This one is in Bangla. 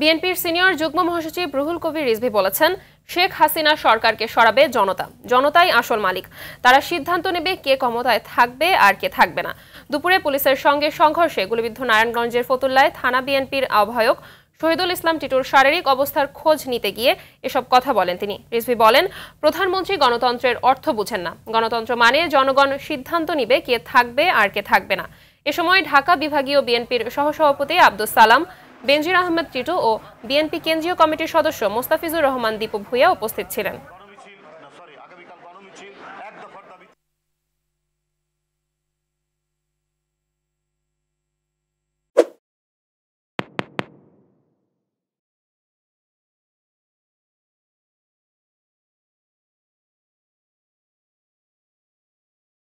বিএনপির সিনিয়র যুগ্ম মহাসচিব রুহুল কবির রিজভি বলেছেন শেখ হাসিনা সরকারকে সরাবে জনতা জনতাই আসল মালিক তারা সিদ্ধান্ত নেবে কে ক্ষমতায় থাকবে আর কে থাকবে না দুপুরে পুলিশের সঙ্গে সংঘর্ষে গুলিবিদ্ধ নারায়ণগঞ্জের ফতুল্লায় থানা বিএনপির আহ্বায়ক শহীদুল ইসলাম টিটুর শারীরিক অবস্থার খোঁজ নিতে গিয়ে এসব কথা বলেন তিনি রিজভি বলেন প্রধানমন্ত্রী গণতন্ত্রের অর্থ বুঝেন না গণতন্ত্র মানে জনগণ সিদ্ধান্ত নিবে কে থাকবে আর কে থাকবে না এ সময় ঢাকা বিভাগীয় বিএনপির সহসভাপতি আব্দুল সালাম বেনজির আহমেদ টিটু ও বিএনপি কেন্দ্রীয় কমিটির সদস্য মোস্তাফিজুর রহমান দীপু ভূয়া উপস্থিত ছিলেন